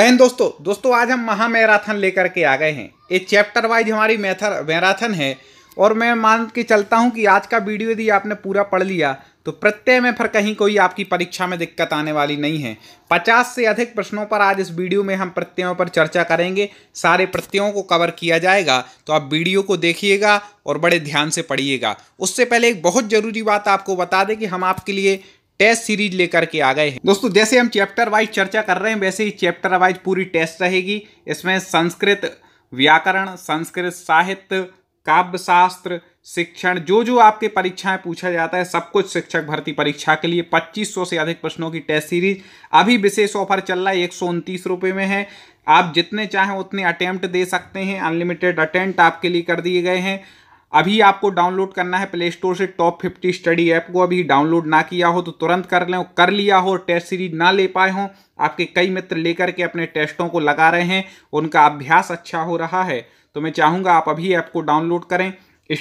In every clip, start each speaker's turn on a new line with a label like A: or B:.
A: and दोस्तों दोस्तों आज हम महा मैराथन लेकर के आ गए हैं ये चैप्टर वाइज हमारी मैथर मैराथन है और मैं मान के चलता हूँ कि आज का वीडियो यदि आपने पूरा पढ़ लिया तो प्रत्यय में फिर कहीं कोई आपकी परीक्षा में दिक्कत आने वाली नहीं है 50 से अधिक प्रश्नों पर आज इस वीडियो में हम प्रत्ययों पर चर्चा करेंगे सारे प्रत्ययों को कवर किया जाएगा तो आप वीडियो को देखिएगा और बड़े ध्यान से पढ़िएगा उससे पहले एक बहुत ज़रूरी बात आपको बता दें कि हम आपके लिए टेस्ट सीरीज लेकर के आ गए हैं दोस्तों जैसे हम चैप्टर वाइज चर्चा कर रहे हैं वैसे ही चैप्टर वाइज पूरी टेस्ट रहेगी इसमें संस्कृत व्याकरण संस्कृत साहित्य काव्य शास्त्र शिक्षण जो जो आपके परीक्षाएं पूछा जाता है सब कुछ शिक्षक भर्ती परीक्षा के लिए 2500 से अधिक प्रश्नों की टेस्ट सीरीज अभी विशेष ऑफर चल रहा है एक सौ रुपये में है आप जितने चाहें उतने अटैम्प्ट दे सकते हैं अनलिमिटेड अटेम्प्ट आपके लिए कर दिए गए हैं अभी आपको डाउनलोड करना है प्ले स्टोर से टॉप फिफ्टी स्टडी ऐप को अभी डाउनलोड ना किया हो तो तुरंत कर लें कर लिया हो टेस्ट सीरीज ना ले पाए हों आपके कई मित्र लेकर के अपने टेस्टों को लगा रहे हैं उनका अभ्यास अच्छा हो रहा है तो मैं चाहूँगा आप अभी ऐप को डाउनलोड करें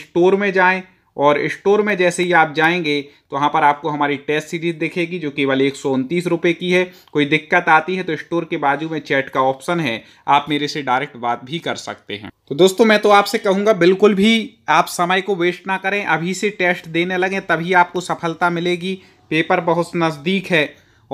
A: स्टोर में जाएं और स्टोर में जैसे ही आप जाएंगे तो वहाँ पर आपको हमारी टेस्ट सीरीज़ दिखेगी जो केवल एक सौ रुपये की है कोई दिक्कत आती है तो स्टोर के बाजू में चैट का ऑप्शन है आप मेरे से डायरेक्ट बात भी कर सकते हैं तो दोस्तों मैं तो आपसे कहूँगा बिल्कुल भी आप समय को वेस्ट ना करें अभी से टेस्ट देने लगें तभी आपको सफलता मिलेगी पेपर बहुत नज़दीक है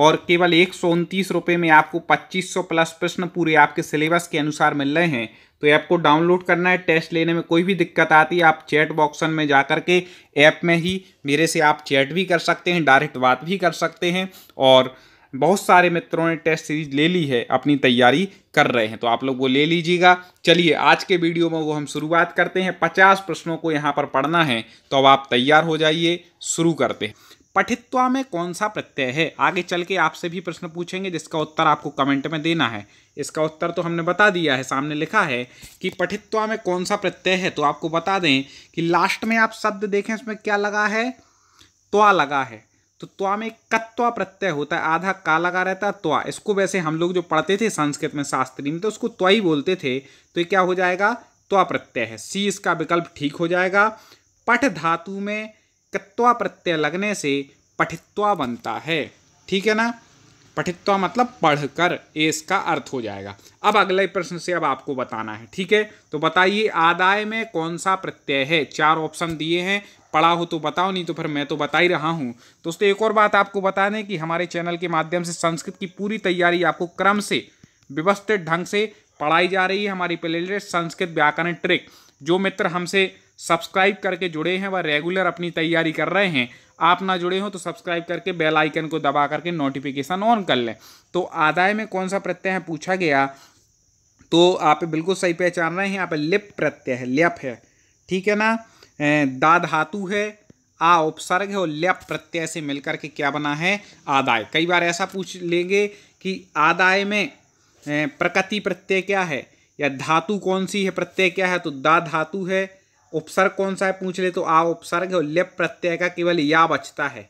A: और केवल एक सौ उनतीस रुपये में आपको पच्चीस सौ प्लस प्रश्न पूरे आपके सिलेबस के अनुसार मिल रहे हैं तो ऐप को डाउनलोड करना है टेस्ट लेने में कोई भी दिक्कत आती है आप चैट बॉक्सन में जा कर के ऐप में ही मेरे से आप चैट भी कर सकते हैं डायरेक्ट बात भी कर सकते हैं और बहुत सारे मित्रों ने टेस्ट सीरीज ले ली है अपनी तैयारी कर रहे हैं तो आप लोग वो ले लीजिएगा चलिए आज के वीडियो में वो हम शुरुआत करते हैं पचास प्रश्नों को यहाँ पर पढ़ना है तो अब आप तैयार हो जाइए शुरू करते हैं पठित्वा में कौन सा प्रत्यय है आगे चल के आपसे भी प्रश्न पूछेंगे जिसका उत्तर आपको कमेंट में देना है इसका उत्तर तो हमने बता दिया है सामने लिखा है कि पठित्वा में कौन सा प्रत्यय है तो आपको बता दें कि लास्ट में आप शब्द देखें इसमें क्या लगा है त्वा लगा है तो त्वा में कत्वा प्रत्यय होता है आधा का लगा रहता है त्वा इसको वैसे हम लोग जो पढ़ते थे संस्कृत में शास्त्री में तो उसको त्वा ही बोलते थे तो ये क्या हो जाएगा त्वा प्रत्यय है सी इसका विकल्प ठीक हो जाएगा पठ धातु में कत्वा प्रत्यय लगने से पठित्वा बनता है ठीक है ना पठित्वा मतलब पढ़कर ए इसका अर्थ हो जाएगा अब अगले प्रश्न से अब आपको बताना है ठीक है तो बताइए आदाय में कौन सा प्रत्यय है चार ऑप्शन दिए हैं पढ़ा हो तो बताओ नहीं तो फिर मैं तो बता ही रहा हूँ दोस्तों एक और बात आपको बता दें कि हमारे चैनल के माध्यम से संस्कृत की पूरी तैयारी आपको क्रम से व्यवस्थित ढंग से पढ़ाई जा रही है हमारी प्ले संस्कृत व्याकरण ट्रिक जो मित्र हमसे सब्सक्राइब करके जुड़े हैं व रेगुलर अपनी तैयारी कर रहे हैं आप ना जुड़े हो तो सब्सक्राइब करके बेल आइकन को दबा करके नोटिफिकेशन ऑन कर लें तो आदाय में कौन सा प्रत्यय है पूछा गया तो आप बिल्कुल सही पहचान रहे हैं यहाँ पर लिप प्रत्यय है लेप है ठीक है ना दा धातु है आ उपसर्ग है और लेप प्रत्यय से मिलकर के क्या बना है आदाय कई बार ऐसा पूछ लेंगे कि आदाय में प्रकृति प्रत्यय क्या है या धातु कौन सी है प्रत्यय क्या है तो दा धातु है उपसर्ग कौन सा है पूछ ले तो आ उपसर्ग और लिप प्रत्यय का केवल या बचता है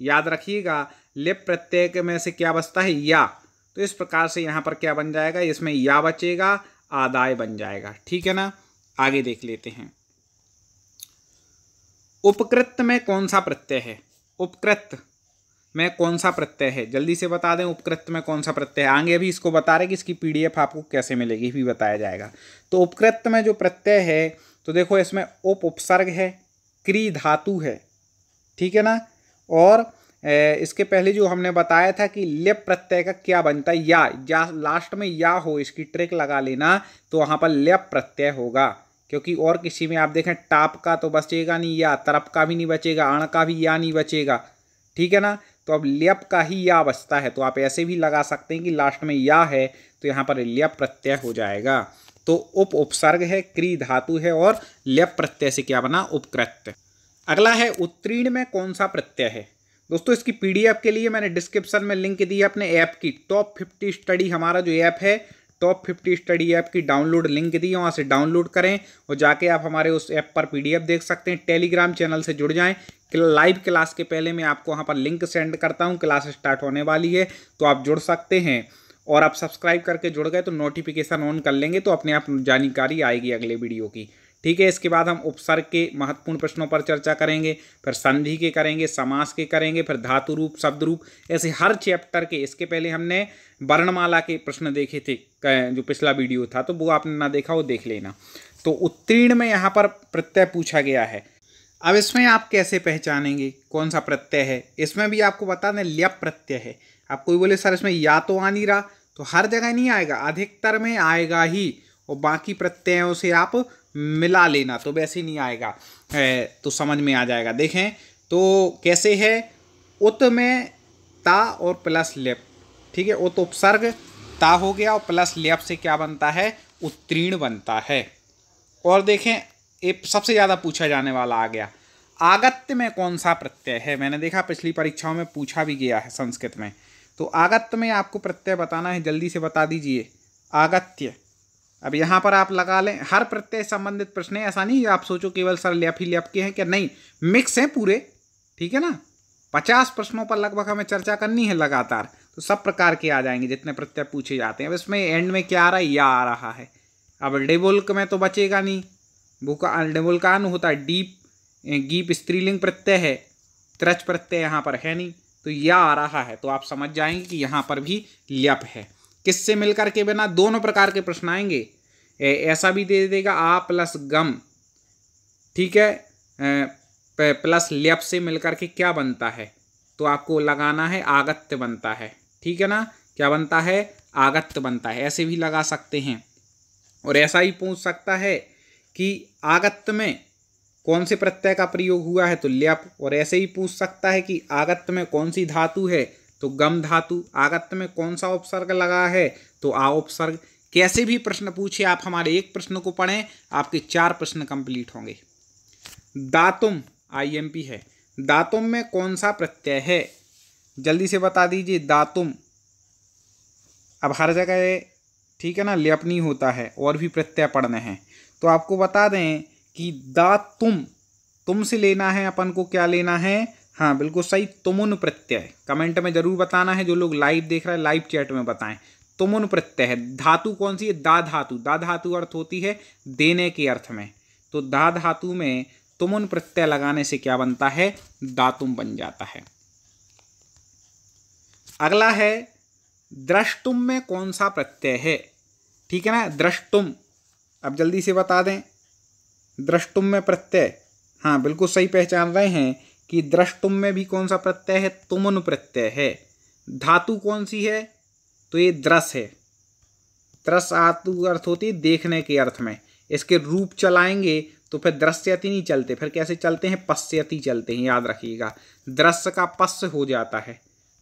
A: याद रखिएगा लिप प्रत्यय में से क्या बचता है या तो इस प्रकार से यहाँ पर क्या बन जाएगा इसमें या बचेगा आदाय बन जाएगा ठीक है ना आगे देख लेते हैं उपकृत में कौन सा प्रत्यय है उपकृत में कौन सा प्रत्यय है जल्दी से बता दें उपकृत में कौन सा प्रत्यय है आगे भी इसको बता रहे कि इसकी पीडीएफ आपको कैसे मिलेगी भी बताया जाएगा तो उपकृत में जो प्रत्यय है तो देखो इसमें उप उपसर्ग है क्री धातु है ठीक है ना और इसके पहले जो हमने बताया था कि लेप प्रत्यय का क्या बनता है या या लास्ट में या हो इसकी ट्रिक लगा लेना तो वहाँ पर लेप प्रत्यय होगा क्योंकि और किसी में आप देखें टाप का तो बचेगा नहीं या तरप का भी नहीं बचेगा अण का भी या नहीं बचेगा ठीक है ना तो अब लेप का ही या बचता है तो आप ऐसे भी लगा सकते हैं कि लास्ट में या है तो यहाँ पर लेप प्रत्यय हो जाएगा तो उप उपसर्ग है क्री धातु है और लेप प्रत्यय से क्या बना उपकृत्य अगला है उत्तीर्ण में कौन सा प्रत्यय है दोस्तों इसकी पीडीएफ के लिए मैंने डिस्क्रिप्शन में लिंक दी है अपने ऐप की टॉप फिफ्टी स्टडी हमारा जो ऐप है टॉप फिफ्टी स्टडी ऐप की डाउनलोड लिंक दी है वहाँ से डाउनलोड करें और जाके आप हमारे उस ऐप पर पीडीएफ देख सकते हैं टेलीग्राम चैनल से जुड़ जाएं लाइव क्लास के पहले मैं आपको वहाँ पर लिंक सेंड करता हूँ क्लास स्टार्ट होने वाली है तो आप जुड़ सकते हैं और आप सब्सक्राइब करके जुड़ गए तो नोटिफिकेशन ऑन कर लेंगे तो अपने आप जानकारी आएगी अगले वीडियो की ठीक है इसके बाद हम उपसर्ग के महत्वपूर्ण प्रश्नों पर चर्चा करेंगे फिर संधि के करेंगे समास के करेंगे फिर धातु रूप शब्द रूप ऐसे हर चैप्टर के इसके पहले हमने वर्णमाला के प्रश्न देखे थे जो पिछला वीडियो था तो वो आपने ना देखा वो देख लेना तो उत्तीर्ण में यहाँ पर प्रत्यय पूछा गया है अब इसमें आप कैसे पहचानेंगे कौन सा प्रत्यय है इसमें भी आपको बता दें ल्यप प्रत्यय है आप कोई बोले सर इसमें या तो आ नहीं रहा तो हर जगह नहीं आएगा अधिकतर में आएगा ही और बाकी प्रत्ययों से आप मिला लेना तो वैसे नहीं आएगा तो समझ में आ जाएगा देखें तो कैसे है उत में ता और प्लस लेप ठीक है उत उपसर्ग ता हो गया और प्लस लेप से क्या बनता है उत्तीर्ण बनता है और देखें ये सबसे ज़्यादा पूछा जाने वाला आ गया आगत्य में कौन सा प्रत्यय है मैंने देखा पिछली परीक्षाओं में पूछा भी गया है संस्कृत में तो आगत्य में आपको प्रत्यय बताना है जल्दी से बता दीजिए आगत्य अब यहाँ पर आप लगा लें हर प्रत्यय संबंधित प्रश्न है ऐसा नहीं है आप सोचो केवल सर लेप ही लेप के हैं क्या नहीं मिक्स हैं पूरे ठीक है ना पचास प्रश्नों पर लगभग हमें चर्चा करनी है लगातार तो सब प्रकार के आ जाएंगे जितने प्रत्यय पूछे जाते हैं अब इसमें एंड में क्या आ रहा है या आ रहा है अब डेबुल्क में तो बचेगा नहीं भूका डेबुल्कान होता है डीप गीप स्त्रीलिंग प्रत्यय है त्रच प्रत्यय यहाँ पर है नहीं तो यह आ रहा है तो आप समझ जाएंगे कि यहाँ पर भी ल्यप है किससे मिलकर के बिना दोनों प्रकार के प्रश्न आएंगे ऐसा भी दे देगा आ प्लस गम ठीक है प्लस ल्यप से मिलकर के क्या बनता है तो आपको लगाना है आगत्य बनता है ठीक है ना क्या बनता है आगत्य बनता है ऐसे भी लगा सकते हैं और ऐसा ही पूछ सकता है कि आगत्य में कौन से प्रत्यय का प्रयोग हुआ है तो ल्यप और ऐसे ही पूछ सकता है कि आगत्य में कौन सी धातु है तो गम धातु आगत्य में कौन सा उपसर्ग लगा है तो आ उपसर्ग कैसे भी प्रश्न पूछे आप हमारे एक प्रश्न को पढ़ें आपके चार प्रश्न कंप्लीट होंगे दातुम आईएमपी है दातुम में कौन सा प्रत्यय है जल्दी से बता दीजिए दातुम अब हर जगह ठीक है ना नहीं होता है और भी प्रत्यय पढ़ने हैं तो आपको बता दें कि दा तुम तुम से लेना है अपन को क्या लेना है हाँ बिल्कुल सही तुमुन प्रत्यय कमेंट में जरूर बताना है जो लोग लाइव देख रहे हैं लाइव चैट में बताएं तुमुन प्रत्यय है धातु कौन सी है दा धातु दा धातु अर्थ होती है देने के अर्थ में तो दा धातु में तुमुन प्रत्यय लगाने से क्या बनता है दातुम बन जाता है अगला है द्रष्टुम में कौन सा प्रत्यय है ठीक है ना द्रष्टुम अब जल्दी से बता दें द्रष्टुम में प्रत्यय हाँ बिल्कुल सही पहचान रहे हैं कि द्रष्टुम में भी कौन सा प्रत्यय है तुमन प्रत्यय है धातु कौन सी है तो ये द्रस है द्रस आतु अर्थ होती है देखने के अर्थ में इसके रूप चलाएंगे तो फिर दृश्यति नहीं चलते फिर कैसे चलते हैं पश्यति चलते हैं याद रखिएगा दृश्य का पश्य हो जाता है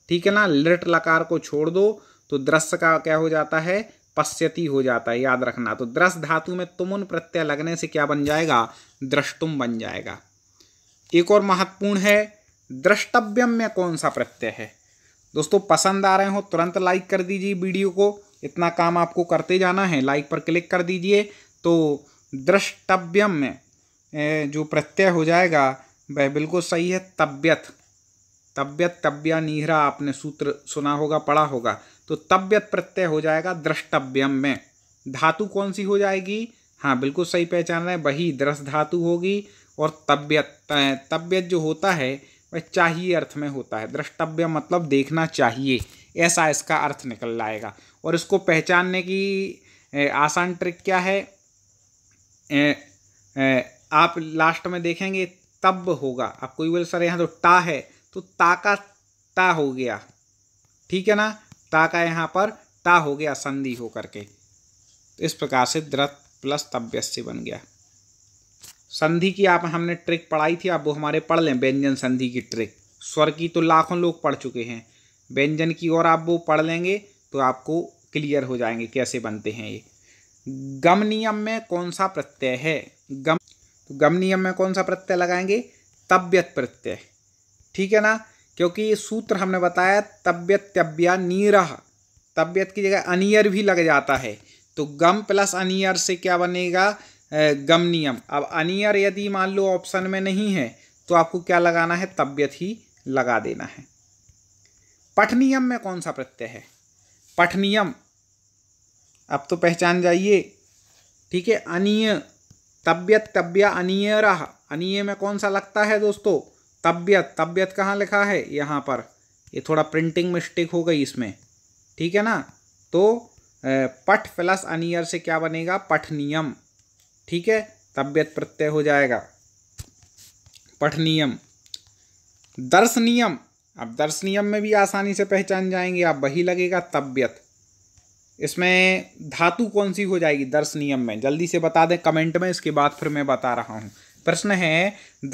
A: ठीक है ना लिट लकार को छोड़ दो तो दृश्य का क्या हो जाता है पश्यति हो जाता है याद रखना तो दृश धातु में तुमुन प्रत्यय लगने से क्या बन जाएगा द्रष्टुम बन जाएगा एक और महत्वपूर्ण है द्रष्टव्यम में कौन सा प्रत्यय है दोस्तों पसंद आ रहे हो तुरंत लाइक कर दीजिए वीडियो को इतना काम आपको करते जाना है लाइक पर क्लिक कर दीजिए तो द्रष्टव्यम में जो प्रत्यय हो जाएगा वह बिल्कुल सही है तब्यत तब्यत तब्या नीहरा आपने सूत्र सुना होगा पढ़ा होगा तो तब्यत प्रत्यय हो जाएगा द्रष्टव्यम में धातु कौन सी हो जाएगी हाँ बिल्कुल सही पहचान रहे वही द्रस धातु होगी और तब्यत तब्यत जो होता है वह चाहिए अर्थ में होता है द्रष्टव्य मतलब देखना चाहिए ऐसा इसका अर्थ निकल लाएगा और इसको पहचानने की आसान ट्रिक क्या है ए, ए, आप लास्ट में देखेंगे तब होगा आप कोई बोले सर यहाँ तो टा है तो ता का ता हो गया ठीक है ना ता का यहाँ पर ता हो गया संधि हो करके तो इस प्रकार से द्रत प्लस तव्यस्य बन गया संधि की आप हमने ट्रिक पढ़ाई थी आप वो हमारे पढ़ लें व्यंजन संधि की ट्रिक स्वर की तो लाखों लोग पढ़ चुके हैं व्यंजन की और आप वो पढ़ लेंगे तो आपको क्लियर हो जाएंगे कैसे बनते हैं ये गम नियम में कौन सा प्रत्यय है गम तो गम नियम में कौन सा प्रत्यय लगाएंगे तब्यत प्रत्यय ठीक है ना क्योंकि ये सूत्र हमने बताया तब्यत तब्या नीरह तब्यत की जगह अनियर भी लग जाता है तो गम प्लस अनियर से क्या बनेगा गम नियम अब अनियर यदि मान लो ऑप्शन में नहीं है तो आपको क्या लगाना है तब्यत ही लगा देना है पठनियम में कौन सा प्रत्यय है पठनियम अब तो पहचान जाइए ठीक है अनिय तब्यत तब्या अनियर अनिय में कौन सा लगता है दोस्तों तबियत तबियत कहाँ लिखा है यहाँ पर ये थोड़ा प्रिंटिंग मिस्टेक हो गई इसमें ठीक है ना तो पठ प्लस अनियर से क्या बनेगा पठनियम ठीक है तबियत प्रत्यय हो जाएगा पठनियम दर्शनियम अब दर्शनियम में भी आसानी से पहचान जाएंगे आप वही लगेगा तबियत इसमें धातु कौन सी हो जाएगी दर्शनियम में जल्दी से बता दें कमेंट में इसके बाद फिर मैं बता रहा हूँ प्रश्न है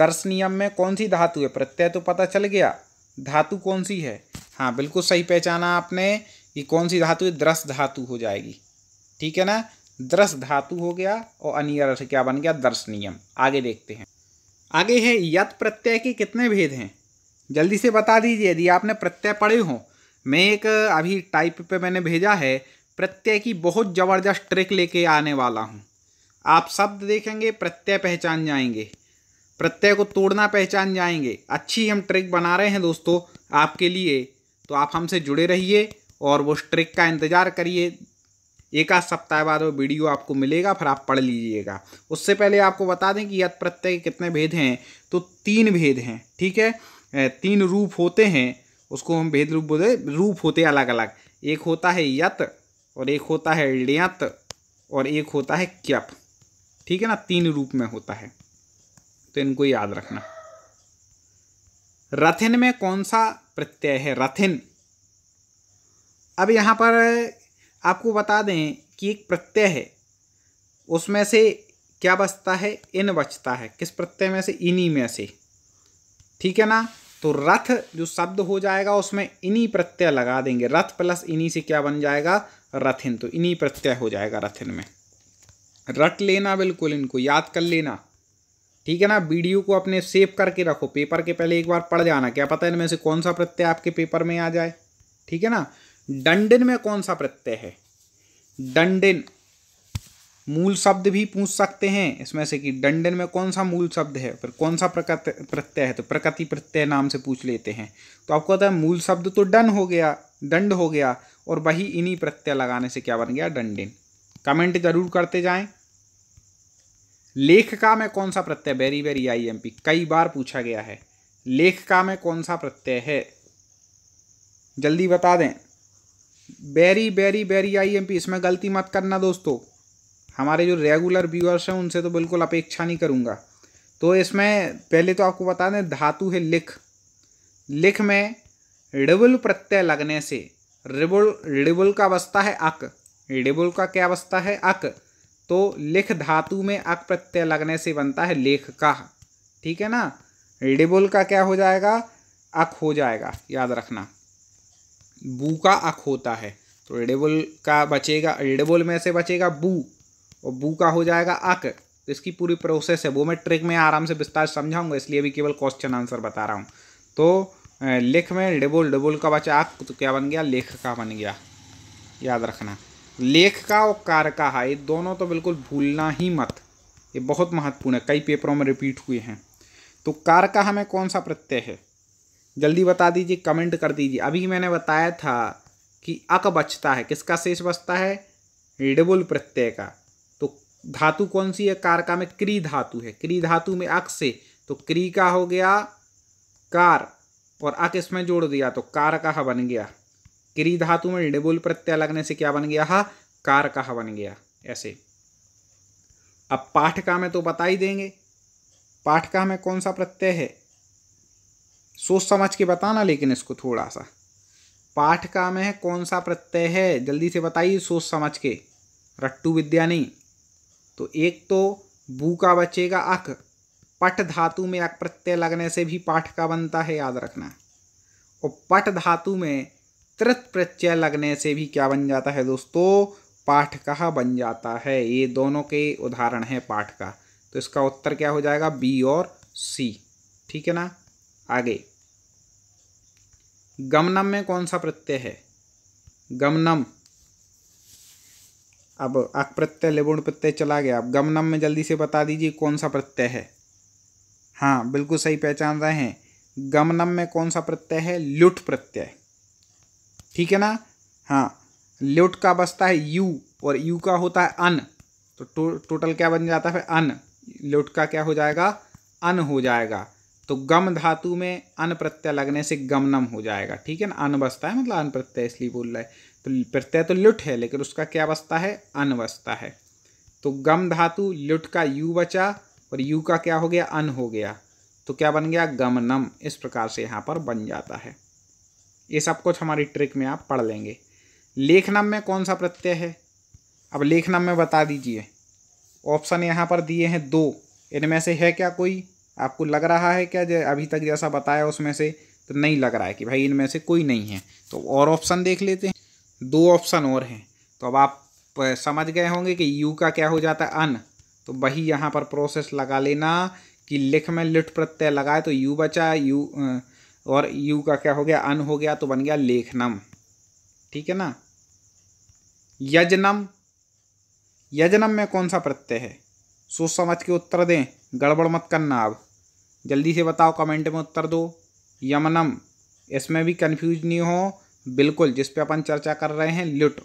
A: दर्शनियम में कौन सी धातु है प्रत्यय तो पता चल गया धातु कौन सी है हाँ बिल्कुल सही पहचाना आपने कि कौन सी धातु है दृश धातु हो जाएगी ठीक है ना दृश धातु हो गया और अन्य अर्थ क्या बन गया दर्शनियम आगे देखते हैं आगे है यत प्रत्यय के कितने भेद हैं जल्दी से बता दीजिए यदि आपने प्रत्यय पढ़े हों मैं एक अभी टाइप पे मैंने भेजा है प्रत्यय की बहुत ज़बरदस्त ट्रिक लेके आने वाला हूँ आप शब्द देखेंगे प्रत्यय पहचान जाएंगे प्रत्यय को तोड़ना पहचान जाएंगे अच्छी हम ट्रिक बना रहे हैं दोस्तों आपके लिए तो आप हमसे जुड़े रहिए और वो ट्रिक का इंतज़ार करिए एक आध सप्ताह बाद वो वीडियो आपको मिलेगा फिर आप पढ़ लीजिएगा उससे पहले आपको बता दें कि यत प्रत्यय के कितने भेद हैं तो तीन भेद हैं ठीक है तीन रूप होते हैं उसको हम भेद रूप बोले रूप होते अलग अलग एक होता है यत और एक होता है ल्यत और एक होता है क्यप ठीक है ना तीन रूप में होता है तो इनको याद रखना रथिन में कौन सा प्रत्यय है रथिन अब यहाँ पर आपको बता दें कि एक प्रत्यय है उसमें से क्या बचता है इन बचता है किस प्रत्यय में से इन्हीं में से ठीक है ना तो रथ जो शब्द हो जाएगा उसमें इन्हीं प्रत्यय लगा देंगे रथ प्लस इन्हीं से क्या बन जाएगा रथिन तो इन्हीं प्रत्यय हो जाएगा रथिन में रट लेना बिल्कुल इनको याद कर लेना ठीक है ना वीडियो को अपने सेव करके रखो पेपर के पहले एक बार पढ़ जाना क्या पता इनमें से कौन सा प्रत्यय आपके पेपर में आ जाए ठीक है ना डंडिन में कौन सा प्रत्यय है डंडिन मूल शब्द भी पूछ सकते हैं इसमें से कि डंडन में कौन सा मूल शब्द है फिर कौन सा प्रकृत प्रत्यय है तो प्रकृति प्रत्यय नाम से पूछ लेते हैं तो आपको पता है मूल शब्द तो डन हो गया दंड हो गया और वही इन्हीं प्रत्यय लगाने से क्या बन गया डंडिन कमेंट जरूर करते जाएं लेख का में कौन सा प्रत्यय वेरी वेरी आई एम पी कई बार पूछा गया है लेख का में कौन सा प्रत्यय है जल्दी बता दें वेरी वेरी वेरी आई एम पी इसमें गलती मत करना दोस्तों हमारे जो रेगुलर व्यूअर्स हैं उनसे तो बिल्कुल अपेक्षा नहीं करूँगा तो इसमें पहले तो आपको बता दें धातु है लिख लिख में रिबुल प्रत्यय लगने से रिबुल रिबुल का बसता है अक डेबुल का क्या अवस्था है अक तो लिख धातु में अक प्रत्यय लगने से बनता है लेख का ठीक है ना डेबुल का क्या हो जाएगा अक हो जाएगा याद रखना बू का अक होता है तो रेडेबल का बचेगा एडेबुल में से बचेगा बू और बू का हो जाएगा अक तो इसकी पूरी प्रोसेस है वो मैं ट्रिक में आराम से विस्तार समझाऊंगा इसलिए भी केवल क्वेश्चन आंसर बता रहा हूँ तो लिख में रिडेबुल डेबुल का बचा अक तो क्या बन गया लेख का बन गया याद रखना लेख का और कार्य का है हाँ, ये दोनों तो बिल्कुल भूलना ही मत ये बहुत महत्वपूर्ण है कई पेपरों में रिपीट हुए हैं तो कार का हमें कौन सा प्रत्यय है जल्दी बता दीजिए कमेंट कर दीजिए अभी मैंने बताया था कि अक बचता है किसका शेष बचता है रिडबुल प्रत्यय का तो धातु कौन सी है कारका में क्री धातु है क्री धातु में अक से तो क्री का हो गया कार और अक इसमें जोड़ दिया तो कार का हाँ बन गया क्री धातु में डिबुल प्रत्यय लगने से क्या बन गया कार कहा बन गया ऐसे अब पाठका में तो बता ही देंगे पाठका में कौन सा प्रत्यय है सोच समझ के बताना लेकिन इसको थोड़ा सा पाठका में कौन सा प्रत्यय है जल्दी से बताइए सोच समझ के रट्टू विद्या नहीं तो एक तो बू का बचेगा अक पट धातु में अक प्रत्यय लगने से भी पाठ का बनता है याद रखना और पट धातु में तृत प्रत्यय लगने से भी क्या बन जाता है दोस्तों पाठ कहा बन जाता है ये दोनों के उदाहरण है पाठ का तो इसका उत्तर क्या हो जाएगा बी और सी ठीक है ना आगे गमनम में कौन सा प्रत्यय है गमनम अब अक प्रत्यय लिबुण प्रत्यय चला गया अब गमनम में जल्दी से बता दीजिए कौन सा प्रत्यय है हाँ बिल्कुल सही पहचान रहे हैं गमनम में कौन सा प्रत्यय है ल्युट प्रत्यय ठीक है ना हाँ ल्युट का बसता है यू और यू का होता है अन तो टो, टोटल क्या बन जाता है अन ल्युट का क्या हो जाएगा अन हो जाएगा तो गम धातु में अन प्रत्यय लगने से गमनम हो जाएगा ठीक है ना अन बसता है मतलब अन प्रत्यय इसलिए बोल रहा है तो प्रत्यय तो लुट है लेकिन उसका क्या बसता है अन बसता है तो गम धातु लुट का यू बचा और यू का क्या हो गया अन हो गया तो क्या बन गया गमनम इस प्रकार से यहाँ पर बन जाता है ये सब कुछ हमारी ट्रिक में आप पढ़ लेंगे लेखनम में कौन सा प्रत्यय है अब लेखनम में बता दीजिए ऑप्शन यहाँ पर दिए हैं दो इनमें से है क्या कोई आपको लग रहा है क्या अभी तक जैसा बताया उसमें से तो नहीं लग रहा है कि भाई इनमें से कोई नहीं है तो और ऑप्शन देख लेते हैं दो ऑप्शन और हैं तो अब आप समझ गए होंगे कि यू का क्या हो जाता है अन तो वही यहाँ पर प्रोसेस लगा लेना कि लिख में लिट प्रत्यय लगाए तो यू बचा यू आ, और यू का क्या हो गया अन हो गया तो बन गया लेखनम ठीक है ना यजनम यजनम में कौन सा प्रत्यय है सोच समझ के उत्तर दें गड़बड़ मत करना अब जल्दी से बताओ कमेंट में उत्तर दो यमनम इसमें भी कन्फ्यूज नहीं हो बिल्कुल जिस पे अपन चर्चा कर रहे हैं लुट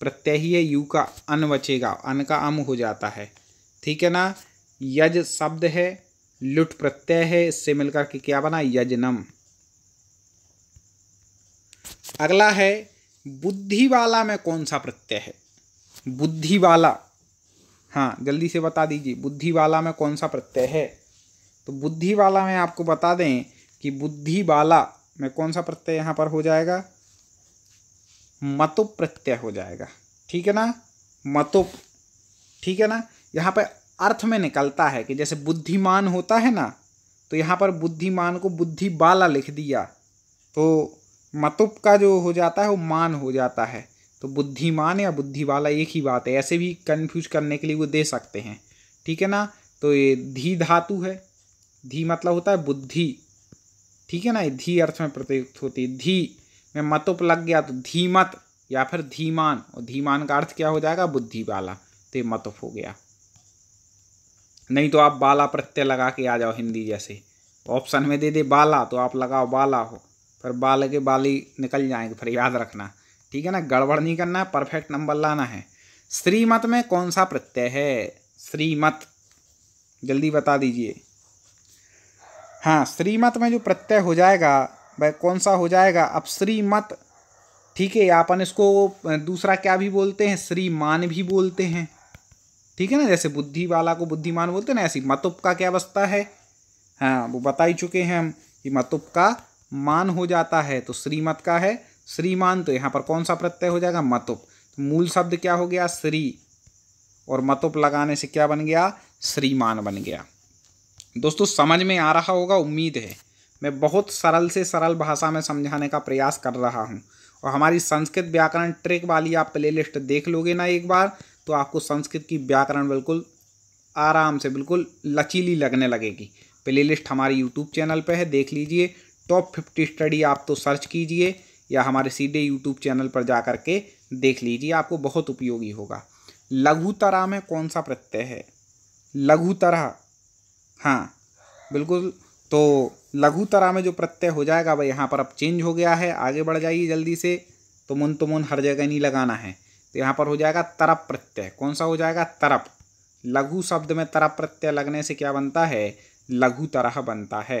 A: प्रत्यय ही है यू का अन बचेगा अन का अम हो जाता है ठीक है ना यज शब्द है लुट प्रत्यय है इससे मिलकर के क्या बना यजनम अगला है बुद्धि वाला में कौन सा प्रत्यय है बुद्धि वाला हाँ जल्दी से बता दीजिए बुद्धि वाला में कौन सा प्रत्यय है तो बुद्धि वाला में आपको बता दें कि बुद्धि वाला में कौन सा प्रत्यय यहाँ पर हो जाएगा मतुप प्रत्यय हो जाएगा ठीक है ना मतुप ठीक है ना यहाँ पर अर्थ में निकलता है कि जैसे बुद्धिमान होता है ना तो यहाँ पर बुद्धिमान को बुद्धि बाला लिख दिया तो मतुप का जो हो जाता है वो मान हो जाता है तो बुद्धिमान या बुद्धि वाला एक ही बात है ऐसे भी कन्फ्यूज करने के लिए वो दे सकते हैं ठीक है ना तो ये धी धातु है धी मतलब होता है बुद्धि ठीक है ना ये धी अर्थ में प्रतियुक्त होती है धी में मतुप लग गया तो धीमत या फिर धीमान और धीमान का अर्थ क्या हो जाएगा बुद्धि वाला तो ये मतुप हो गया नहीं तो आप बाला प्रत्यय लगा के आ जाओ हिंदी जैसे ऑप्शन में दे दे बाला तो आप लगाओ बाला हो फिर बाल के बाल ही निकल जाएंगे फिर याद रखना ठीक है ना गड़बड़ नहीं करना परफेक्ट नंबर लाना है श्रीमत में कौन सा प्रत्यय है श्रीमत जल्दी बता दीजिए हाँ श्रीमत में जो प्रत्यय हो जाएगा वह कौन सा हो जाएगा अब श्रीमत ठीक है अपन इसको दूसरा क्या भी बोलते हैं श्रीमान भी बोलते हैं ठीक है ना जैसे बुद्धि वाला को बुद्धिमान बोलते हैं ना ऐसी मतुप का क्या अवस्था है हाँ वो बता ही चुके हैं हम कि मतुप का मान हो जाता है तो श्रीमत का है श्रीमान तो यहाँ पर कौन सा प्रत्यय हो जाएगा मतुप तो मूल शब्द क्या हो गया श्री और मतुप लगाने से क्या बन गया श्रीमान बन गया दोस्तों समझ में आ रहा होगा उम्मीद है मैं बहुत सरल से सरल भाषा में समझाने का प्रयास कर रहा हूँ और हमारी संस्कृत व्याकरण ट्रिक वाली आप प्लेलिस्ट देख लोगे ना एक बार तो आपको संस्कृत की व्याकरण बिल्कुल आराम से बिल्कुल लचीली लगने लगेगी प्लेलिस्ट हमारे यूट्यूब चैनल पर है देख लीजिए टॉप फिफ्टी स्टडी आप तो सर्च कीजिए या हमारे सीधे यूट्यूब चैनल पर जा करके देख लीजिए आपको बहुत उपयोगी होगा लघुतरा में कौन सा प्रत्यय है लघुतरा हाँ बिल्कुल तो लघुतरा में जो प्रत्यय हो जाएगा वह यहाँ पर अब चेंज हो गया है आगे बढ़ जाइए जल्दी से तो मुन तो मुन हर जगह नहीं लगाना है तो यहाँ पर हो जाएगा तरप प्रत्यय कौन सा हो जाएगा तरप लघु शब्द में तरप प्रत्यय लगने से क्या बनता है लघु तरह बनता है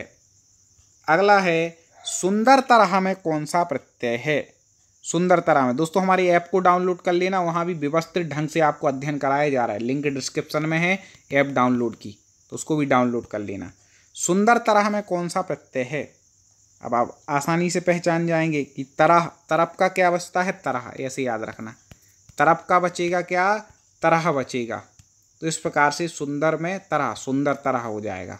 A: अगला है सुंदर तरह में कौन सा प्रत्यय है सुंदर तरह में दोस्तों हमारी ऐप को डाउनलोड कर लेना वहाँ भी व्यवस्थित ढंग से आपको अध्ययन कराया जा रहा है लिंक डिस्क्रिप्शन में है ऐप डाउनलोड की तो उसको भी डाउनलोड कर लेना सुंदर तरह में कौन सा प्रत्यय है अब आप आसानी से पहचान जाएंगे कि तरह तरफ का क्या बचता है तरह ऐसे याद रखना तरफ का बचेगा क्या तरह बचेगा तो इस प्रकार से सुंदर में तरह सुंदर तरह हो जाएगा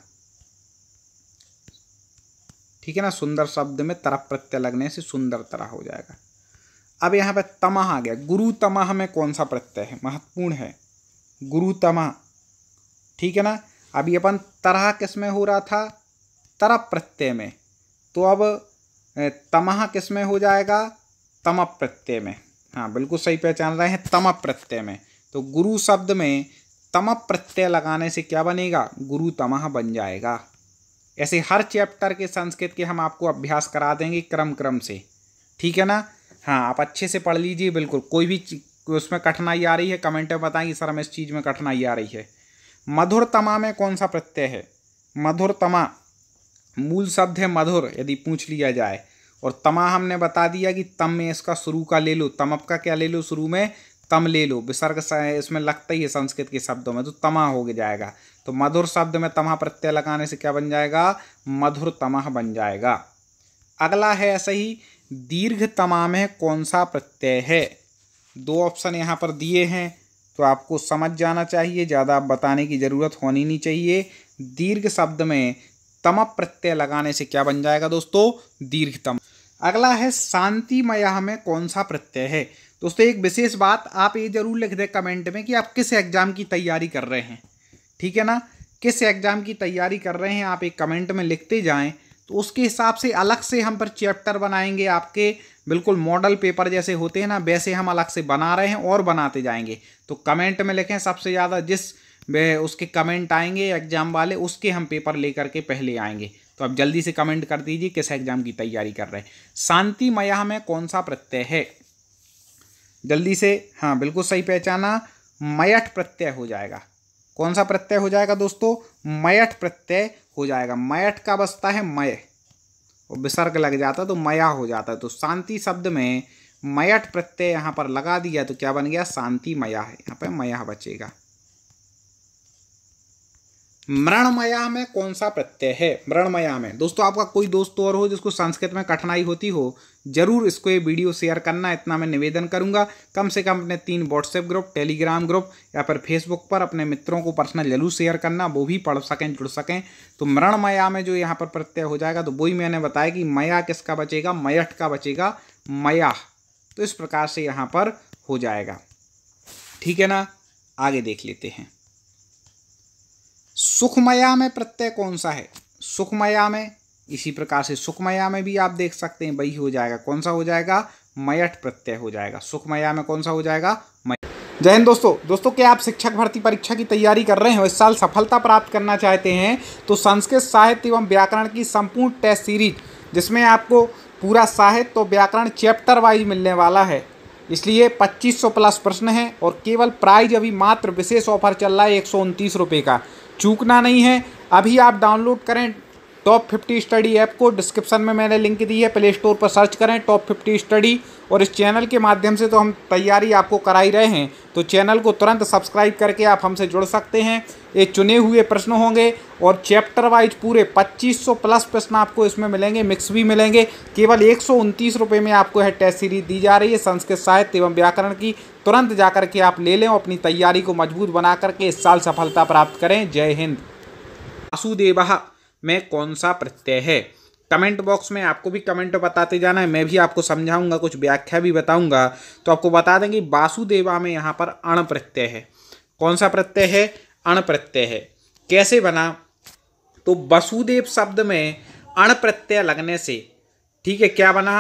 A: ठीक है ना सुंदर शब्द में तरफ प्रत्यय लगने से सुंदर तरह हो जाएगा अब यहाँ पर तमह आ गया गुरु तमह में कौन सा प्रत्यय है महत्वपूर्ण है गुरु तमह ठीक है ना अभी अपन तरह किस में हो रहा था तरप प्रत्यय में तो अब तमह किस में हो जाएगा तम प्रत्यय में हाँ बिल्कुल सही पहचान रहे हैं तम प्रत्यय में तो गुरु शब्द में तम प्रत्यय लगाने से क्या बनेगा गुरु तमह बन जाएगा ऐसे हर चैप्टर के संस्कृत के हम आपको अभ्यास करा देंगे क्रम क्रम से ठीक है ना हाँ आप अच्छे से पढ़ लीजिए बिल्कुल कोई भी उसमें कठिनाई आ रही है कमेंट में बताएंगे सर हमें इस चीज़ में कठिनाई आ रही है मधुर तमा में कौन सा प्रत्यय है मधुर तमा मूल शब्द है मधुर यदि पूछ लिया जाए और तमा हमने बता दिया कि तम में इसका शुरू का ले लो तमप का क्या ले लो शुरू में तम ले लो विसर्ग इसमें लगता ही है संस्कृत के शब्दों में तो तमा हो जाएगा तो मधुर शब्द में तमह प्रत्यय लगाने से क्या बन जाएगा मधुर तमह बन जाएगा अगला है ऐसे ही दीर्घ तमा में कौन सा प्रत्यय है दो ऑप्शन यहाँ पर दिए हैं तो आपको समझ जाना चाहिए ज़्यादा बताने की ज़रूरत होनी नहीं चाहिए दीर्घ शब्द में तम प्रत्यय लगाने से क्या बन जाएगा दोस्तों दीर्घतम अगला है शांतिमय में कौन सा प्रत्यय है दोस्तों एक विशेष बात आप ये जरूर लिख दें कमेंट में कि आप किस एग्ज़ाम की तैयारी कर रहे हैं ठीक है ना किस एग्ज़ाम की तैयारी कर रहे हैं आप एक कमेंट में लिखते जाएं तो उसके हिसाब से अलग से हम पर चैप्टर बनाएंगे आपके बिल्कुल मॉडल पेपर जैसे होते हैं ना वैसे हम अलग से बना रहे हैं और बनाते जाएंगे तो कमेंट में लिखें सबसे ज़्यादा जिस उसके कमेंट आएंगे एग्ज़ाम वाले उसके हम पेपर लेकर के पहले आएंगे तो आप जल्दी से कमेंट कर दीजिए किस एग्ज़ाम की तैयारी कर रहे हैं शांति मया में कौन सा प्रत्यय है जल्दी से हाँ बिल्कुल सही पहचाना मयठ प्रत्यय हो जाएगा कौन सा प्रत्यय हो जाएगा दोस्तों मयठ प्रत्यय हो जाएगा मयठ का बसता है मय और विसर्ग लग जाता है तो मया हो जाता है तो शांति शब्द में मयठ प्रत्यय यहाँ पर लगा दिया तो क्या बन गया शांति मया है यहाँ पर मया बचेगा मृणमया में कौन सा प्रत्यय है मृणमया में दोस्तों आपका कोई दोस्त तो और हो जिसको संस्कृत में कठिनाई होती हो जरूर इसको ये वीडियो शेयर करना इतना मैं निवेदन करूंगा कम से कम अपने तीन व्हाट्सएप ग्रुप टेलीग्राम ग्रुप या फिर फेसबुक पर अपने मित्रों को पर्सनल जरूर शेयर करना वो भी पढ़ सकें जुड़ सकें तो मृणमया में जो यहाँ पर प्रत्यय हो जाएगा तो वही मैंने बताया कि मया किसका बचेगा मयठ का बचेगा मया तो इस प्रकार से यहाँ पर हो जाएगा ठीक है ना आगे देख लेते हैं सुखमया में प्रत्यय कौन सा है सुखमया में इसी प्रकार से सुखमया में भी आप देख सकते हैं वही हो जाएगा कौन सा हो जाएगा मयट प्रत्यय हो जाएगा सुखमया में कौन सा हो जाएगा मय जय हिंद दोस्तों दोस्तों क्या आप शिक्षक भर्ती परीक्षा की तैयारी कर रहे हैं इस साल सफलता प्राप्त करना चाहते हैं तो संस्कृत साहित्य एवं व्याकरण की संपूर्ण टेस्ट सीरीज जिसमें आपको पूरा साहित्य तो व्याकरण चैप्टर वाइज मिलने वाला है इसलिए 2500 प्लस प्रश्न हैं और केवल प्राइज अभी मात्र विशेष ऑफर चल रहा है एक सौ का चूकना नहीं है अभी आप डाउनलोड करें टॉप फिफ्टी स्टडी ऐप को डिस्क्रिप्शन में मैंने लिंक दी है प्ले स्टोर पर सर्च करें टॉप फिफ्टी स्टडी और इस चैनल के माध्यम से तो हम तैयारी आपको करा ही रहे हैं तो चैनल को तुरंत सब्सक्राइब करके आप हमसे जुड़ सकते हैं ये चुने हुए प्रश्न होंगे और चैप्टर वाइज पूरे 2500 प्लस प्रश्न आपको इसमें मिलेंगे मिक्स भी मिलेंगे केवल एक रुपए में आपको यह टेस्ट सीरीज दी जा रही है संस्कृत साहित्य एवं व्याकरण की तुरंत जा के आप ले लें अपनी तैयारी को मजबूत बना करके इस साल सफलता प्राप्त करें जय हिंद वासुदेवा में कौन सा प्रत्यय है कमेंट बॉक्स में आपको भी कमेंट बताते जाना है मैं भी आपको समझाऊंगा कुछ व्याख्या भी बताऊंगा तो आपको बता देंगे वासुदेवा में यहाँ पर अण प्रत्यय है कौन सा प्रत्यय है अण प्रत्यय है कैसे बना तो वसुदेव शब्द में अण प्रत्यय लगने से ठीक है क्या बना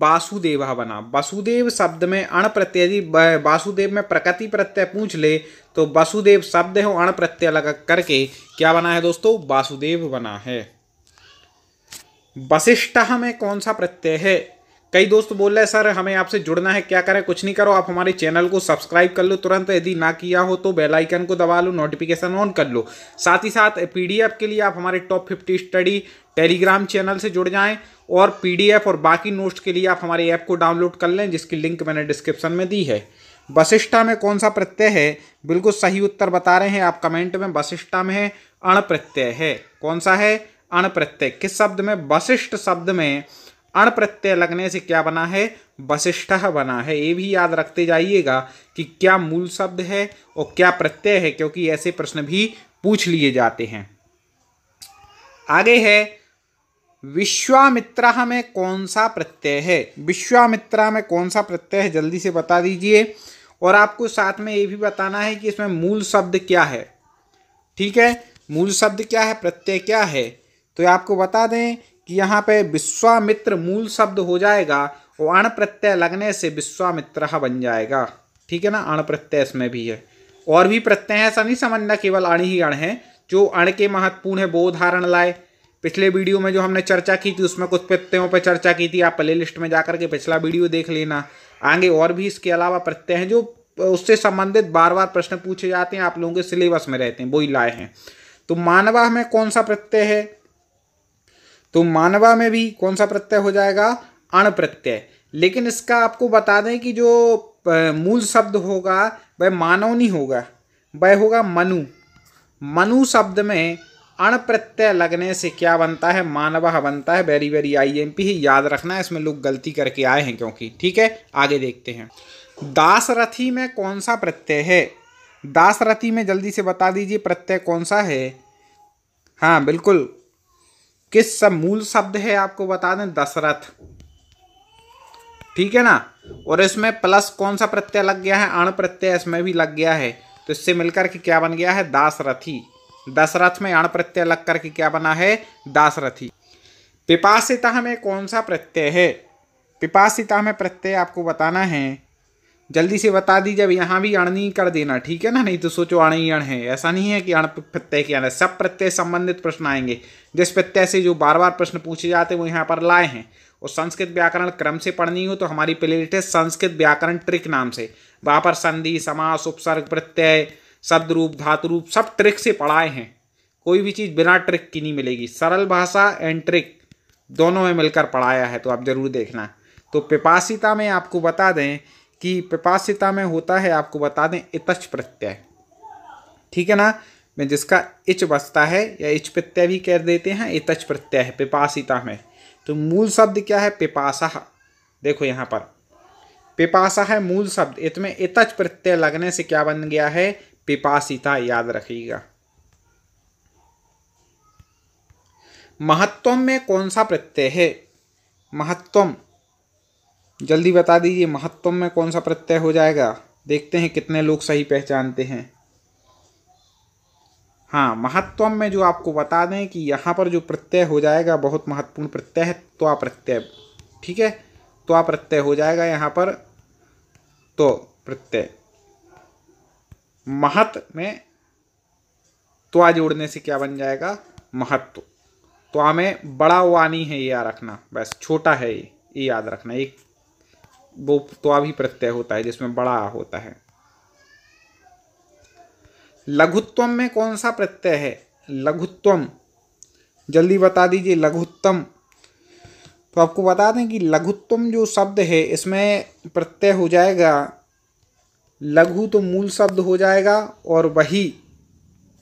A: वासुदेव बना वासुदेव शब्द में अण प्रत्यय यदि वासुदेव में प्रकृति प्रत्यय पूछ ले तो वासुदेव शब्द है अण प्रत्यय लगा करके क्या बना है दोस्तों वासुदेव बना है वशिष्ठ में कौन सा प्रत्यय है कई दोस्त बोल रहे हैं सर हमें आपसे जुड़ना है क्या करें कुछ नहीं करो आप हमारे चैनल को सब्सक्राइब कर लो तुरंत यदि ना किया हो तो बेल आइकन को दबा लो नोटिफिकेशन ऑन कर लो साथ ही साथ पीडीएफ के लिए आप हमारे top fifty study Telegram channel से जुड़ जाएं और पीडीएफ और बाकी नोट्स के लिए आप हमारे ऐप को डाउनलोड कर लें जिसकी लिंक मैंने डिस्क्रिप्शन में दी है वशिष्ठा में कौन सा प्रत्यय है बिल्कुल सही उत्तर बता रहे हैं आप कमेंट में वशिष्ठा में अण प्रत्यय है कौन सा है अण प्रत्यय किस शब्द में वशिष्ठ शब्द में अण प्रत्यय लगने से क्या बना है वशिष्ठ बना है ये भी याद रखते जाइएगा कि क्या मूल शब्द है और क्या प्रत्यय है क्योंकि ऐसे प्रश्न भी पूछ लिए जाते हैं आगे है विश्वामित्रा में कौन सा प्रत्यय है विश्वामित्रा में कौन सा प्रत्यय है जल्दी से बता दीजिए और आपको साथ में ये भी बताना है कि इसमें मूल शब्द क्या है ठीक है मूल शब्द क्या है प्रत्यय क्या है तो आपको बता दें कि यहाँ पे विश्वामित्र मूल शब्द हो जाएगा और अण प्रत्यय लगने से विश्वामित्र बन जाएगा ठीक है ना अण प्रत्यय इसमें भी है और भी प्रत्यय ऐसा नहीं समझना केवल अण ही अण है जो अण के महत्वपूर्ण है वो उदाहरण लाए पिछले वीडियो में जो हमने चर्चा की थी उसमें कुछ प्रत्ययों पर चर्चा की थी आप प्ले लिस्ट में जाकर के पिछला वीडियो देख लेना आगे और भी इसके अलावा प्रत्यय हैं जो उससे संबंधित बार बार प्रश्न पूछे जाते हैं आप लोगों के सिलेबस में रहते हैं वो ही लाए हैं तो मानवा में कौन सा प्रत्यय है तो मानवा में भी कौन सा प्रत्यय हो जाएगा अण प्रत्यय लेकिन इसका आपको बता दें कि जो मूल शब्द होगा वह मानव नहीं होगा वह होगा मनु मनु शब्द में अण प्रत्यय लगने से क्या बनता है मानवा बनता है वेरी वेरी आई एम पी ही याद रखना है इसमें लोग गलती करके आए हैं क्योंकि ठीक है आगे देखते हैं दासरथी में कौन सा प्रत्यय है दासरथी में जल्दी से बता दीजिए प्रत्यय कौन सा है हाँ बिल्कुल किस सब मूल शब्द है आपको बता दें दशरथ ठीक है ना और इसमें प्लस कौन सा प्रत्यय लग गया है अण प्रत्यय इसमें भी लग गया है तो इससे मिलकर के क्या बन गया है दासरथी दशरथ में अण प्रत्यय लग करके क्या बना है दासरथी पिपासिता में कौन सा प्रत्यय है पिपासिता में प्रत्यय आपको बताना है जल्दी से बता दीजिए अब यहाँ भी अण नहीं कर देना ठीक है ना नहीं तो सोचो अण ही अण है ऐसा नहीं है कि अण प्रत्यय के अण सब प्रत्यय संबंधित प्रश्न आएंगे जिस प्रत्यय से जो बार बार प्रश्न पूछे जाते हैं वो यहाँ पर लाए हैं और संस्कृत व्याकरण क्रम से पढ़नी हो तो हमारी प्लेलिस्ट है संस्कृत व्याकरण ट्रिक नाम से वहाँ पर संधि समास उपसर्ग प्रत्यय शब्द रूप धातु रूप सब ट्रिक से पढ़ाए हैं कोई भी चीज़ बिना ट्रिक की नहीं मिलेगी सरल भाषा एंड ट्रिक दोनों में मिलकर पढ़ाया है तो आप ज़रूर देखना तो पिपासिता में आपको बता दें कि पिपासिता में होता है आपको बता दें इतच प्रत्यय ठीक है ना मैं जिसका इच बसता है या इच प्रत्यय भी कह देते हैं इतच प्रत्यय है पिपासिता में तो मूल शब्द क्या है पिपासा देखो यहाँ पर पिपासा है मूल शब्द इसमें इतच प्रत्यय लगने से क्या बन गया है पिपासिता याद रखिएगा महत्वम में कौन सा प्रत्यय है महत्वम जल्दी बता दीजिए महत्व में कौन सा प्रत्यय हो जाएगा देखते हैं कितने लोग सही पहचानते हैं हाँ महत्वम में जो आपको बता दें कि यहाँ पर जो प्रत्यय हो जाएगा बहुत महत्वपूर्ण प्रत्यय है आप प्रत्यय ठीक है आप प्रत्यय हो जाएगा यहाँ पर तो प्रत्यय महत में आ जोड़ने से क्या बन जाएगा महत्व तो हमें बड़ा वानी है ये याद रखना बस छोटा है ये ये याद रखना एक वो त्वा भी प्रत्यय होता है जिसमें बड़ा आ होता है लघुत्वम में कौन सा प्रत्यय है लघुत्वम जल्दी बता दीजिए लघुत्तम तो आपको बता दें कि लघुत्तम जो शब्द है इसमें प्रत्यय हो जाएगा लघु तो मूल शब्द हो जाएगा और वही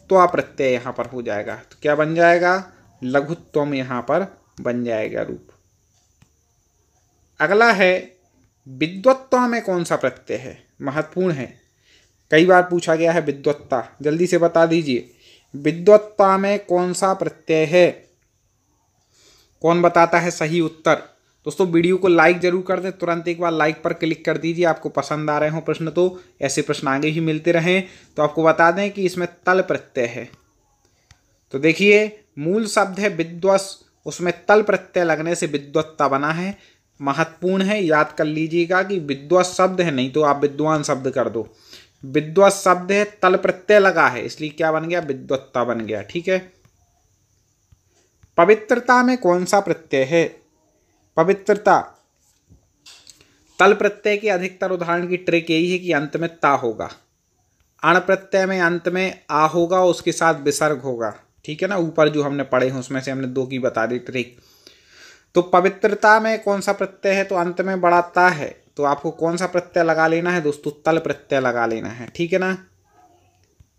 A: त्वा प्रत्यय यहाँ पर हो जाएगा तो क्या बन जाएगा लघुत्वम यहाँ पर बन जाएगा रूप अगला है विद्वत्ता में कौन सा प्रत्यय है महत्वपूर्ण है कई बार पूछा गया है विद्वत्ता जल्दी से बता दीजिए विद्वत्ता में कौन सा प्रत्यय है कौन बताता है सही उत्तर दोस्तों वीडियो को लाइक जरूर कर दें तुरंत एक बार लाइक पर क्लिक कर दीजिए आपको पसंद आ रहे हो प्रश्न तो ऐसे प्रश्न आगे ही मिलते रहें तो आपको बता दें कि इसमें तल प्रत्यय है तो देखिए मूल शब्द है विद्वस उसमें तल प्रत्यय लगने से विद्वत्ता बना है महत्वपूर्ण है याद कर लीजिएगा कि विद्वत शब्द है नहीं तो आप विद्वान शब्द कर दो विद्वत शब्द है तल प्रत्यय लगा है इसलिए क्या बन गया विद्वत्ता बन गया ठीक है पवित्रता में कौन सा प्रत्यय है पवित्रता तल प्रत्यय के अधिकतर उदाहरण की ट्रिक यही है कि अंत में ता होगा अण प्रत्यय में अंत में आ होगा और उसके साथ विसर्ग होगा ठीक है ना ऊपर जो हमने पढ़े हैं उसमें से हमने दो की बता दी ट्रिक तो पवित्रता में कौन सा प्रत्यय है तो अंत में बड़ा ता है तो आपको कौन सा प्रत्यय लगा लेना है दोस्तों तल प्रत्यय लगा लेना है ठीक है ना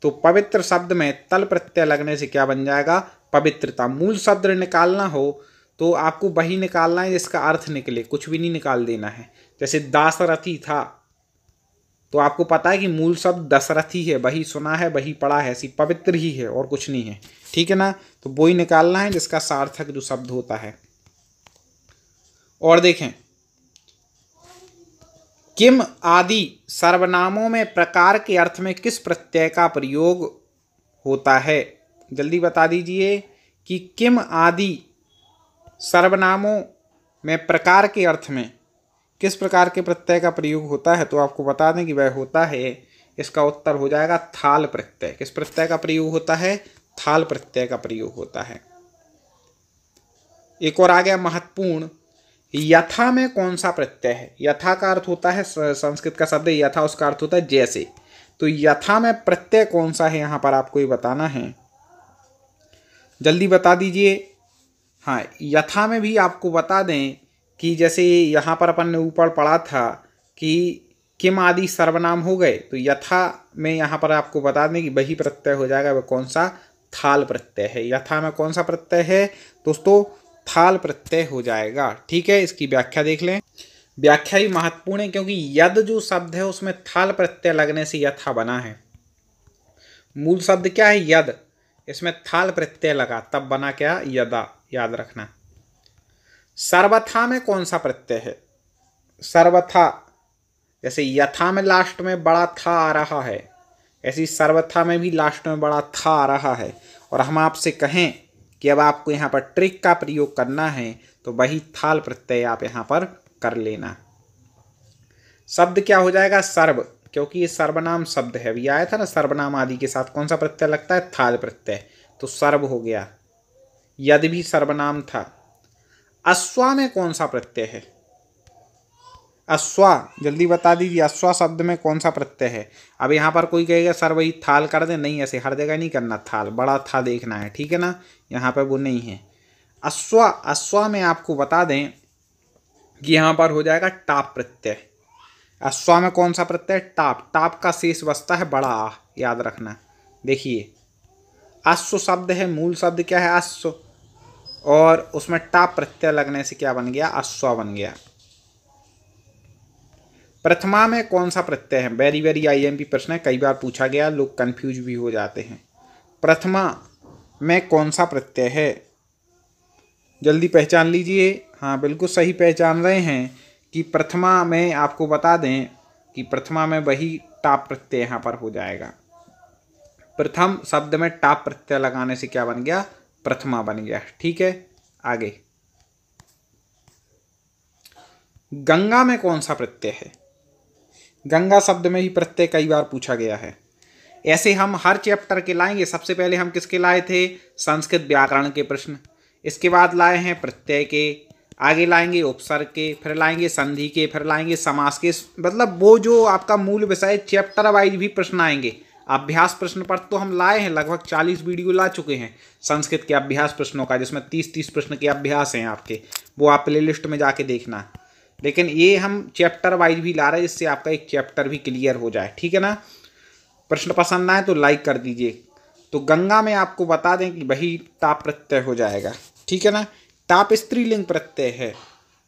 A: तो पवित्र शब्द में तल प्रत्यय लगने से क्या बन जाएगा पवित्रता मूल शब्द निकालना हो तो आपको वही निकालना है जिसका अर्थ निकले कुछ भी नहीं निकाल देना है जैसे दासरथी था तो आपको पता है कि मूल शब्द दशरथी है वही सुना है वही पढ़ा है ऐसी पवित्र ही है और कुछ नहीं है ठीक है ना तो वही निकालना है जिसका सार्थक जो शब्द होता है और देखें किम आदि सर्वनामों में प्रकार के अर्थ में किस प्रत्यय का प्रयोग होता है जल्दी बता दीजिए कि किम आदि सर्वनामों में प्रकार के अर्थ में किस प्रकार के प्रत्यय का प्रयोग होता है तो आपको बता दें कि वह होता है इसका उत्तर हो जाएगा थाल प्रत्यय किस प्रत्यय का प्रयोग होता है थाल प्रत्यय का प्रयोग होता है एक और आ गया महत्वपूर्ण यथा में कौन सा प्रत्यय है यथा का अर्थ होता है संस्कृत का शब्द यथा उसका अर्थ होता है जैसे तो यथा में प्रत्यय कौन सा है यहाँ पर आपको ये बताना है जल्दी बता दीजिए हाँ यथा में भी आपको बता दें कि जैसे यहाँ पर अपन ने ऊपर पढ़ा था कि किम आदि सर्वनाम हो गए तो यथा में यहाँ पर आपको बता दें कि वही प्रत्यय हो जाएगा वह कौन सा थाल प्रत्यय है यथा में कौन सा प्रत्यय है दोस्तों थाल प्रत्यय हो जाएगा ठीक है इसकी व्याख्या देख लें व्याख्या ही महत्वपूर्ण है क्योंकि यद जो शब्द है उसमें थाल प्रत्यय लगने से यथा बना है मूल शब्द क्या है यद इसमें थाल प्रत्यय लगा तब बना क्या यदा याद रखना सर्वथा में कौन सा प्रत्यय है सर्वथा जैसे यथा में लास्ट में बड़ा था आ रहा है ऐसी सर्वथा में भी लास्ट में बड़ा था आ रहा है और हम आपसे कहें कि अब आपको यहाँ पर ट्रिक का प्रयोग करना है तो वही थाल प्रत्यय आप यहाँ पर कर लेना शब्द क्या हो जाएगा सर्व क्योंकि ये सर्वनाम शब्द है अभी आया था ना सर्वनाम आदि के साथ कौन सा प्रत्यय लगता है थाल प्रत्यय तो सर्व हो गया यद भी सर्वनाम था अश्वा में कौन सा प्रत्यय है अश्वा जल्दी बता दीजिए अश्वा शब्द में कौन सा प्रत्यय है अब यहाँ पर कोई कहेगा सर वही थाल कर दे नहीं ऐसे हर जगह नहीं करना थाल बड़ा था देखना है ठीक है ना यहाँ पर वो नहीं है अश्वा अश्वा में आपको बता दें कि यहाँ पर हो जाएगा टाप प्रत्यय अश्वा में कौन सा प्रत्यय टाप टाप का शेष बसता है बड़ा आ याद रखना देखिए अश्व शब्द है मूल शब्द क्या है अश्व और उसमें टाप प्रत्यय लगने से क्या बन गया अश्वा बन गया प्रथमा में कौन सा प्रत्यय है वेरी वेरी आईएमपी प्रश्न है कई बार पूछा गया लोग कंफ्यूज भी हो जाते हैं प्रथमा में कौन सा प्रत्यय है जल्दी पहचान लीजिए हाँ बिल्कुल सही पहचान रहे हैं कि प्रथमा में आपको बता दें कि प्रथमा में वही टाप प्रत्यय यहाँ पर हो जाएगा प्रथम शब्द में टाप प्रत्यय लगाने से क्या बन गया प्रथमा बन गया ठीक है आगे गंगा में कौन सा प्रत्यय है गंगा शब्द में ही प्रत्यय कई बार पूछा गया है ऐसे हम हर चैप्टर के लाएंगे सबसे पहले हम किसके लाए थे संस्कृत व्याकरण के प्रश्न इसके बाद लाए हैं प्रत्यय के आगे लाएंगे उपसर्ग के फिर लाएंगे संधि के फिर लाएंगे समास के मतलब वो जो आपका मूल विषय चैप्टर वाइज भी प्रश्न आएंगे अभ्यास प्रश्न पर तो हम लाए हैं लगभग चालीस वीडियो ला चुके हैं संस्कृत के अभ्यास प्रश्नों का जिसमें तीस तीस प्रश्न के अभ्यास हैं आपके वो आप प्ले लिस्ट में जाके देखना लेकिन ये हम चैप्टर वाइज भी ला रहे हैं जिससे आपका एक चैप्टर भी क्लियर हो जाए ठीक है ना प्रश्न पसंद आए तो लाइक कर दीजिए तो गंगा में आपको बता दें कि वही ताप प्रत्यय हो जाएगा ठीक है ना ताप स्त्रीलिंग प्रत्यय है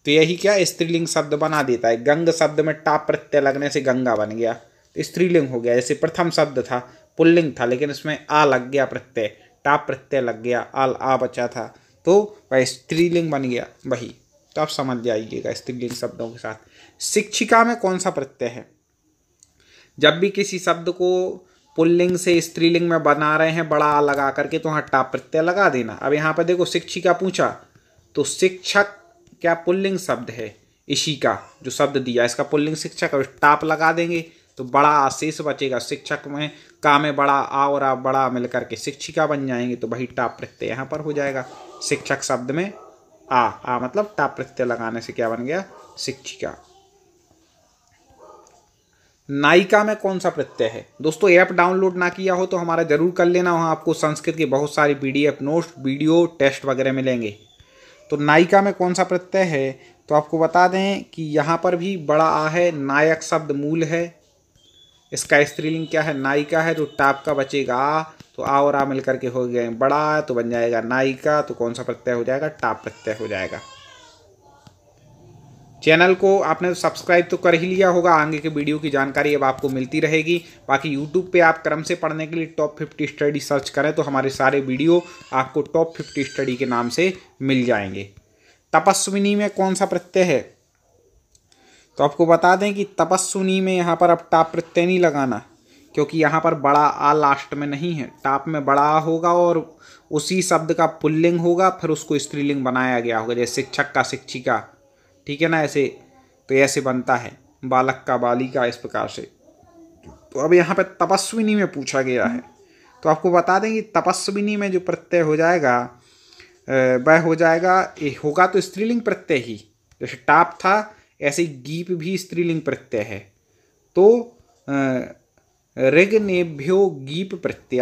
A: तो यही क्या स्त्रीलिंग शब्द बना देता है गंग शब्द में टाप प्रत्यय लगने से गंगा बन गया तो स्त्रीलिंग हो गया जैसे प्रथम शब्द था पुल्लिंग था लेकिन इसमें आ लग गया प्रत्यय टाप प्रत्यय लग गया आल आ बचा था तो वह स्त्रीलिंग बन गया वही तो आप समझ जाइएगा स्त्रीलिंग शब्दों के साथ शिक्षिका में कौन सा प्रत्यय है जब भी किसी शब्द को पुल्लिंग से स्त्रीलिंग में बना रहे हैं बड़ा आ लगा करके तो वहाँ टाप प्रत्यय लगा देना अब यहाँ पर देखो शिक्षिका पूछा तो शिक्षक क्या पुल्लिंग शब्द है इसी का जो शब्द दिया इसका पुल्लिंग शिक्षक और टाप लगा देंगे तो बड़ा आशीष बचेगा शिक्षक में का में बड़ा आ और आ बड़ा मिलकर के शिक्षिका बन जाएंगे तो वही टाप प्रत्यय यहाँ पर हो जाएगा शिक्षक शब्द में आ आ मतलब टाप प्रत्यय लगाने से क्या बन गया शिक्षिका नायिका में कौन सा प्रत्यय है दोस्तों ऐप डाउनलोड ना किया हो तो हमारा जरूर कर लेना वहां आपको संस्कृत के बहुत सारी P D notes video test वगैरह मिलेंगे तो नायिका में कौन सा प्रत्यय है तो आपको बता दें कि यहाँ पर भी बड़ा आ है नायक शब्द मूल है इसका स्त्रीलिंग क्या है नायिका है तो टाप का बचेगा तो आ और आ मिलकर के हो गए बड़ा तो बन जाएगा नायिका तो कौन सा प्रत्यय हो जाएगा टाप प्रत्यय हो जाएगा चैनल को आपने सब्सक्राइब तो कर ही लिया होगा आगे के वीडियो की जानकारी अब आपको मिलती रहेगी बाकी यूट्यूब पे आप क्रम से पढ़ने के लिए टॉप फिफ्टी स्टडी सर्च करें तो हमारे सारे वीडियो आपको टॉप फिफ्टी स्टडी के नाम से मिल जाएंगे तपस्विनी में कौन सा प्रत्यय है तो आपको बता दें कि तपस्विनी में यहाँ पर अब टाप प्रत्यय नहीं लगाना क्योंकि यहाँ पर बड़ा आ लास्ट में नहीं है टाप में बड़ा आ होगा और उसी शब्द का पुल्लिंग होगा फिर उसको स्त्रीलिंग बनाया गया होगा जैसे शिक्षक का शिक्षिका ठीक है ना ऐसे तो ऐसे बनता है बालक का बालिका इस प्रकार से तो अब यहाँ पर तपस्विनी में पूछा गया है तो आपको बता दें कि तपस्विनी में जो प्रत्यय हो जाएगा वह हो जाएगा होगा तो स्त्रीलिंग प्रत्यय ही जैसे टाप था ऐसे गीप भी स्त्रीलिंग प्रत्यय है तो ऋग्नेभ्यो गीप प्रत्यय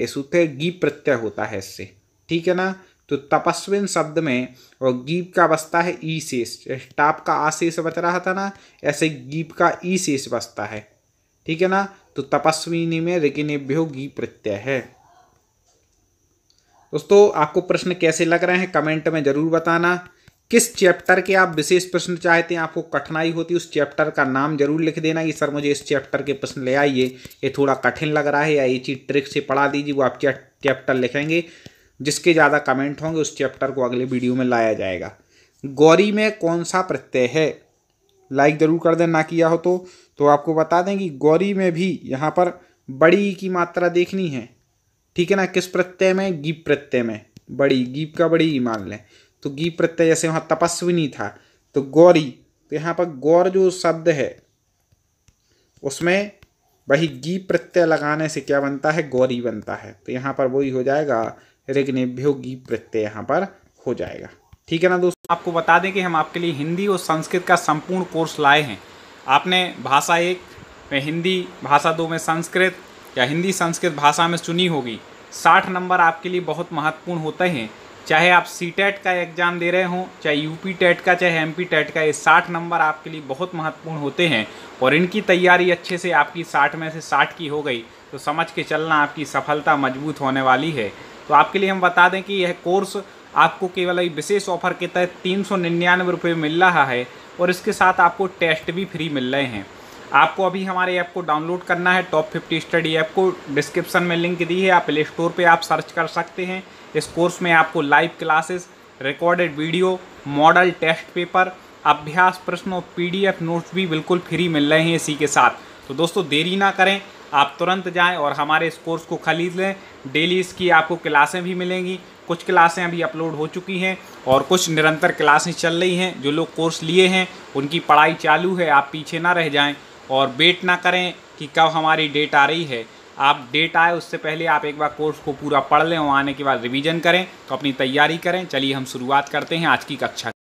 A: ये सूत्र गीप प्रत्यय होता है इससे ठीक है ना तो तपस्विन शब्द में और गीप का बसता है ई शेष टाप का आ शेष बच रहा था ना ऐसे गीप का ई शेष बसता है ठीक है ना तो तपस्विनी में ऋग्नेभ्यो गीप प्रत्यय है दोस्तों आपको प्रश्न कैसे लग रहे हैं कमेंट में ज़रूर बताना किस चैप्टर के आप विशेष प्रश्न चाहते हैं आपको कठिनाई होती है उस चैप्टर का नाम जरूर लिख देना कि सर मुझे इस चैप्टर के प्रश्न ले आइए ये थोड़ा कठिन लग रहा है या ये चीज ट्रिक से पढ़ा दीजिए वो आप चैप्टर लिखेंगे जिसके ज़्यादा कमेंट होंगे उस चैप्टर को अगले वीडियो में लाया जाएगा गौरी में कौन सा प्रत्यय है लाइक ज़रूर कर देना ना किया हो तो तो आपको बता दें कि गौरी में भी यहाँ पर बड़ी की मात्रा देखनी है ठीक है ना किस प्रत्यय में गीप प्रत्यय में बड़ी गीप का बड़ी ही मान लें तो गी प्रत्यय जैसे वहाँ तपस्विनी था तो गौरी तो यहाँ पर गौर जो शब्द है उसमें वही गी प्रत्यय लगाने से क्या बनता है गौरी बनता है तो यहाँ पर वही हो जाएगा रिग्नेभ्यो गी प्रत्यय यहाँ पर हो जाएगा ठीक है ना दोस्तों आपको बता दें कि हम आपके लिए हिंदी और संस्कृत का संपूर्ण कोर्स लाए हैं आपने भाषा एक में हिंदी भाषा दो में संस्कृत या हिंदी संस्कृत भाषा में चुनी होगी साठ नंबर आपके लिए बहुत महत्वपूर्ण होते हैं चाहे आप सी टेट e का एग्ज़ाम दे रहे हों चाहे यू पी टेट का चाहे एम पी टेट का ये साठ नंबर आपके लिए बहुत महत्वपूर्ण होते हैं और इनकी तैयारी अच्छे से आपकी साठ में से साठ की हो गई तो समझ के चलना आपकी सफलता मजबूत होने वाली है तो आपके लिए हम बता दें कि यह कोर्स आपको केवल एक विशेष ऑफर के तहत तीन सौ निन्यानवे रुपये मिल रहा है और इसके साथ आपको टेस्ट भी फ्री मिल रहे हैं आपको अभी हमारे ऐप को डाउनलोड करना है टॉप फिफ्टी स्टडी ऐप को डिस्क्रिप्शन में लिंक दी है आप प्ले स्टोर पर आप सर्च कर सकते हैं इस कोर्स में आपको live classes recorded video model test paper अभ्यास प्रश्न और पीडीएफ नोट्स भी बिल्कुल फ्री मिल रहे हैं इसी के साथ तो दोस्तों देरी ना करें आप तुरंत जाएं और हमारे इस कोर्स को ख़रीद लें डेली इसकी आपको क्लासें भी मिलेंगी कुछ क्लासें अभी अपलोड हो चुकी हैं और कुछ निरंतर क्लासें चल रही हैं जो लोग कोर्स लिए हैं उनकी पढ़ाई चालू है आप पीछे ना रह जाएं और वेट ना करें कि कब हमारी डेट आ रही है आप डेट आए उससे पहले आप एक बार कोर्स को पूरा पढ़ लें और आने के बाद रिवीजन करें तो अपनी तैयारी करें चलिए हम शुरुआत करते हैं आज की कक्षा